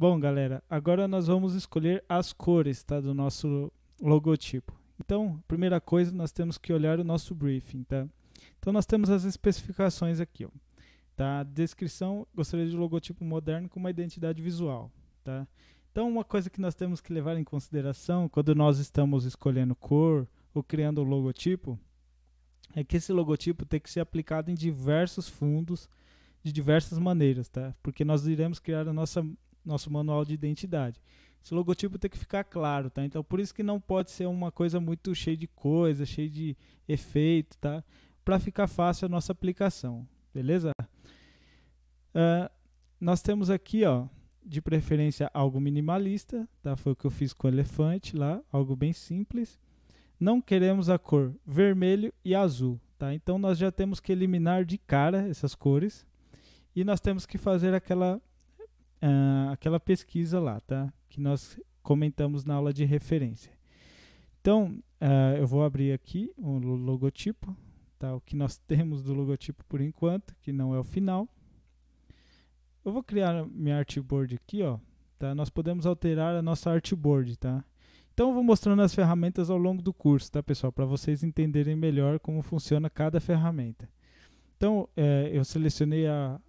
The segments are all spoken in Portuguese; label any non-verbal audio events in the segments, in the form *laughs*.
Bom, galera, agora nós vamos escolher as cores tá, do nosso logotipo. Então, primeira coisa, nós temos que olhar o nosso briefing, tá? Então, nós temos as especificações aqui, ó. Tá? Descrição, gostaria de logotipo moderno com uma identidade visual, tá? Então, uma coisa que nós temos que levar em consideração quando nós estamos escolhendo cor ou criando o um logotipo é que esse logotipo tem que ser aplicado em diversos fundos de diversas maneiras, tá? Porque nós iremos criar a nossa nosso manual de identidade. Esse logotipo tem que ficar claro, tá? Então, por isso que não pode ser uma coisa muito cheia de coisa, cheia de efeito, tá? Para ficar fácil a nossa aplicação, beleza? Uh, nós temos aqui, ó, de preferência algo minimalista, tá? Foi o que eu fiz com o elefante lá, algo bem simples. Não queremos a cor vermelho e azul, tá? Então, nós já temos que eliminar de cara essas cores e nós temos que fazer aquela uh, aquela pesquisa lá, tá? Que nós comentamos na aula de referência. Então, uh, eu vou abrir aqui o logotipo, tá? O que nós *laughs* temos do logotipo por enquanto, que não é o final. Eu vou criar minha artboard aqui, ó. Tá? Nós podemos alterar a nossa artboard, tá? Então eu vou mostrando as ferramentas ao longo do curso, tá, pessoal? Para vocês entenderem melhor como funciona cada ferramenta. Então, é, eu selecionei a,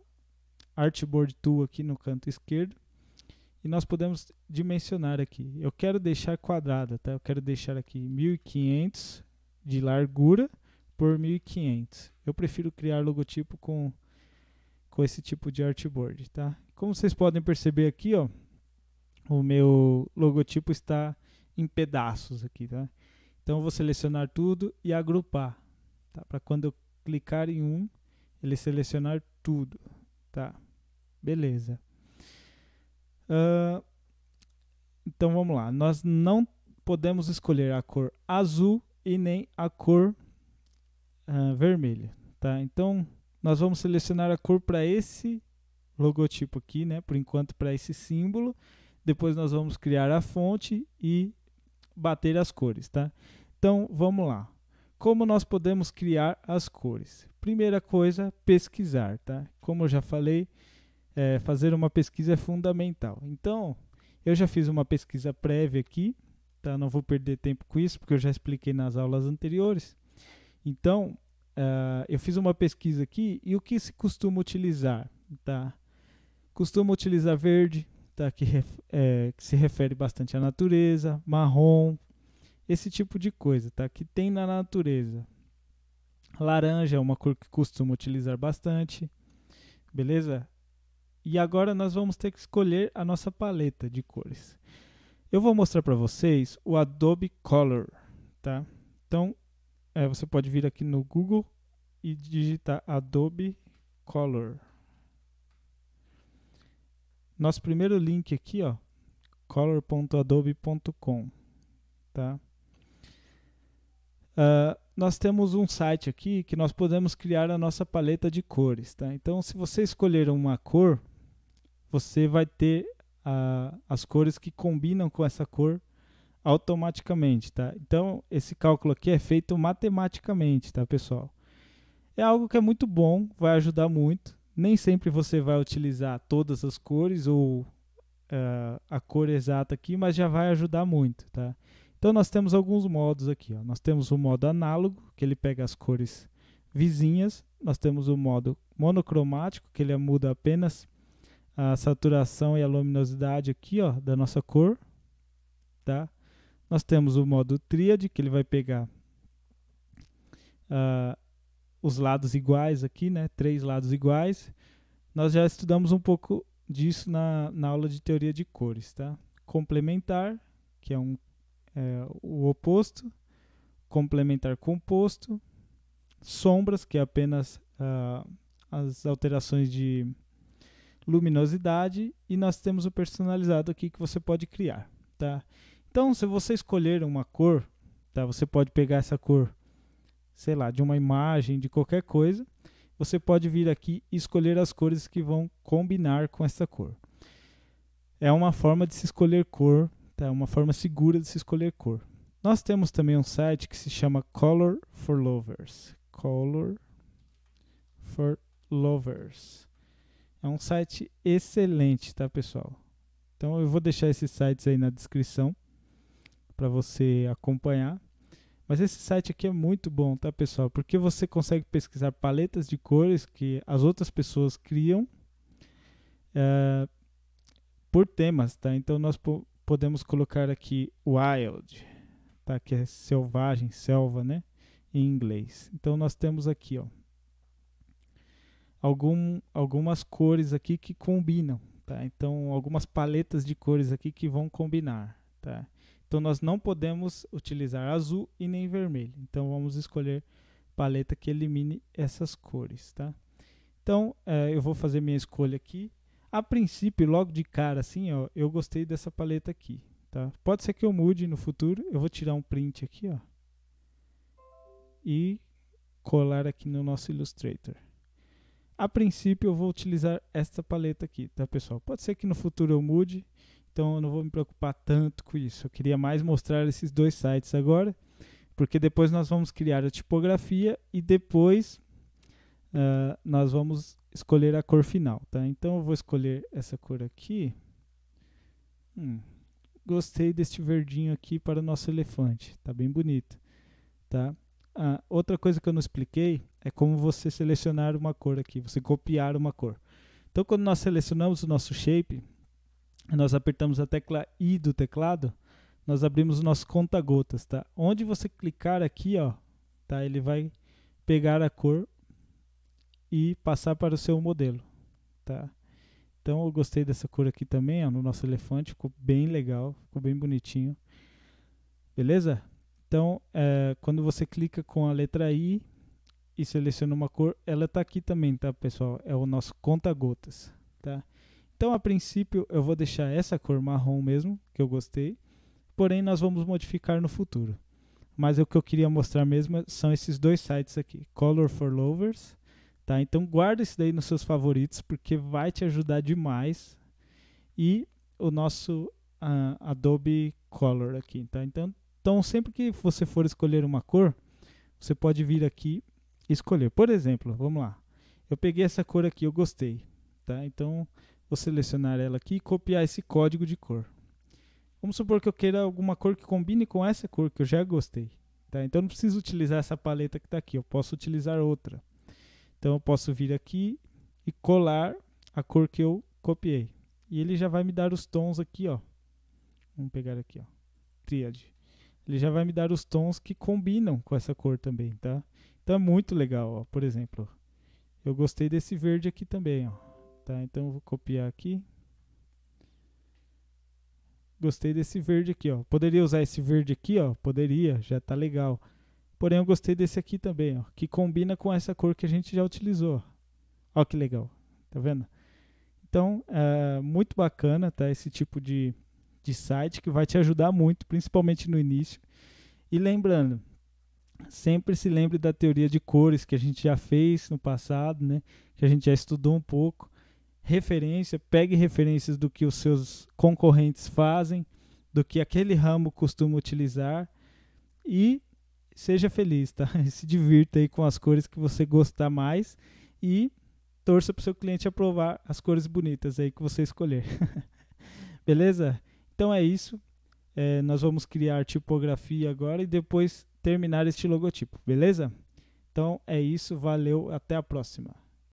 artboard tool aqui no canto esquerdo e nós podemos dimensionar aqui. Eu quero deixar quadrada, tá? Eu quero deixar aqui 1500 de largura por 1500. Eu prefiro criar logotipo com com esse tipo de artboard, tá? Como vocês podem perceber aqui, ó, o meu logotipo está em pedaços aqui, tá? Então vou selecionar tudo e agrupar, tá? Para quando eu clicar em um, ele selecionar tudo, tá? Beleza. Uh, então vamos lá. Nós não podemos escolher a cor azul e nem a cor uh, vermelha. Tá? Então nós vamos selecionar a cor para esse logotipo aqui, né? por enquanto para esse símbolo. Depois nós vamos criar a fonte e bater as cores. Tá? Então vamos lá. Como nós podemos criar as cores? Primeira coisa, pesquisar. Tá? Como eu já falei, é, fazer uma pesquisa é fundamental. Então, eu já fiz uma pesquisa prévia aqui, tá? Não vou perder tempo com isso, porque eu já expliquei nas aulas anteriores. Então, uh, eu fiz uma pesquisa aqui e o que se costuma utilizar, tá? Costuma utilizar verde, tá? Que, é, que se refere bastante à natureza, marrom, esse tipo de coisa, tá? Que tem na natureza. Laranja é uma cor que costuma utilizar bastante, beleza? E agora nós vamos ter que escolher a nossa paleta de cores. Eu vou mostrar para vocês o Adobe Color, tá? Então, é, você pode vir aqui no Google e digitar Adobe Color. Nosso primeiro link aqui, ó, color.adobe.com, tá? Uh, nós temos um site aqui que nós podemos criar a nossa paleta de cores, tá? Então, se você escolher uma cor, você vai ter a, as cores que combinam com essa cor automaticamente, tá? Então, esse cálculo aqui é feito matematicamente, tá, pessoal? É algo que é muito bom, vai ajudar muito. Nem sempre você vai utilizar todas as cores ou uh, a cor exata aqui, mas já vai ajudar muito, tá? Então, nós temos alguns modos aqui, ó. Nós temos o modo análogo, que ele pega as cores vizinhas. Nós temos o modo monocromático, que ele muda apenas a saturação e a luminosidade aqui ó, da nossa cor. Tá? Nós temos o modo tríade, que ele vai pegar uh, os lados iguais aqui, né? três lados iguais. Nós já estudamos um pouco disso na, na aula de teoria de cores. Tá? Complementar, que é, um, é o oposto. Complementar composto. Sombras, que é apenas uh, as alterações de luminosidade e nós temos o personalizado aqui que você pode criar, tá? Então, se você escolher uma cor, tá? Você pode pegar essa cor, sei lá, de uma imagem, de qualquer coisa. Você pode vir aqui e escolher as cores que vão combinar com essa cor. É uma forma de se escolher cor, tá? É uma forma segura de se escolher cor. Nós temos também um site que se chama Color for Lovers. Color for Lovers. É um site excelente, tá, pessoal? Então eu vou deixar esses sites aí na descrição para você acompanhar. Mas esse site aqui é muito bom, tá, pessoal? Porque você consegue pesquisar paletas de cores que as outras pessoas criam eh, por temas, tá? Então nós po podemos colocar aqui wild, tá? Que é selvagem, selva, né? Em inglês. Então nós temos aqui, ó algum, algumas cores aqui que combinam, tá? Então, algumas paletas de cores aqui que vão combinar, tá? Então, nós não podemos utilizar azul e nem vermelho. Então, vamos escolher paleta que elimine essas cores, tá? Então, é, eu vou fazer minha escolha aqui. A princípio, logo de cara, assim, ó, eu gostei dessa paleta aqui, tá? Pode ser que eu mude no futuro. Eu vou tirar um print aqui, ó. E colar aqui no nosso Illustrator. A princípio eu vou utilizar esta paleta aqui, tá pessoal? Pode ser que no futuro eu mude, então eu não vou me preocupar tanto com isso. Eu queria mais mostrar esses dois sites agora, porque depois nós vamos criar a tipografia e depois uh, nós vamos escolher a cor final, tá? Então eu vou escolher essa cor aqui. Hum, gostei deste verdinho aqui para o nosso elefante, tá bem bonito, tá? Ah, outra coisa que eu não expliquei é como você selecionar uma cor aqui, você copiar uma cor. Então, quando nós selecionamos o nosso shape, nós apertamos a tecla I do teclado, nós abrimos o nosso conta-gotas, tá? Onde você clicar aqui, ó, tá? Ele vai pegar a cor e passar para o seu modelo, tá? Então, eu gostei dessa cor aqui também, ó, no nosso elefante, ficou bem legal, ficou bem bonitinho. Beleza? Então, é, quando você clica com a letra I, e seleciono uma cor, ela está aqui também, tá, pessoal? É o nosso conta-gotas, tá? Então, a princípio, eu vou deixar essa cor marrom mesmo, que eu gostei. Porém, nós vamos modificar no futuro. Mas o que eu queria mostrar mesmo é, são esses dois sites aqui, Color for Lovers, tá? Então, guarda isso daí nos seus favoritos, porque vai te ajudar demais. E o nosso uh, Adobe Color aqui, tá? Então, então, sempre que você for escolher uma cor, você pode vir aqui escolher. Por exemplo, vamos lá. Eu peguei essa cor aqui, eu gostei, tá? Então, vou selecionar ela aqui e copiar esse código de cor. Vamos supor que eu queira alguma cor que combine com essa cor que eu já gostei. Tá? Então, não preciso utilizar essa paleta que está aqui, eu posso utilizar outra. Então, eu posso vir aqui e colar a cor que eu copiei. E ele já vai me dar os tons aqui, ó. Vamos pegar aqui, ó. Triade. Ele já vai me dar os tons que combinam com essa cor também, tá? Tá muito legal, ó. Por exemplo, eu gostei desse verde aqui também, ó. Tá, então eu vou copiar aqui. Gostei desse verde aqui, ó. Poderia usar esse verde aqui, ó. Poderia, já tá legal. Porém, eu gostei desse aqui também, ó. Que combina com essa cor que a gente já utilizou. Ó, que legal. Tá vendo? Então, é muito bacana, tá? Esse tipo de, de site que vai te ajudar muito, principalmente no início. E lembrando, sempre se lembre da teoria de cores que a gente já fez no passado, né? que a gente já estudou um pouco. Referência, pegue referências do que os seus concorrentes fazem, do que aquele ramo costuma utilizar e seja feliz, tá? *laughs* Se divirta aí com as cores que você gostar mais e torça para o seu cliente aprovar as cores bonitas aí que você escolher. *laughs* Beleza? Então é isso. É, nós vamos criar tipografia agora e depois terminar este logotipo, beleza? Então é isso, valeu, até a próxima.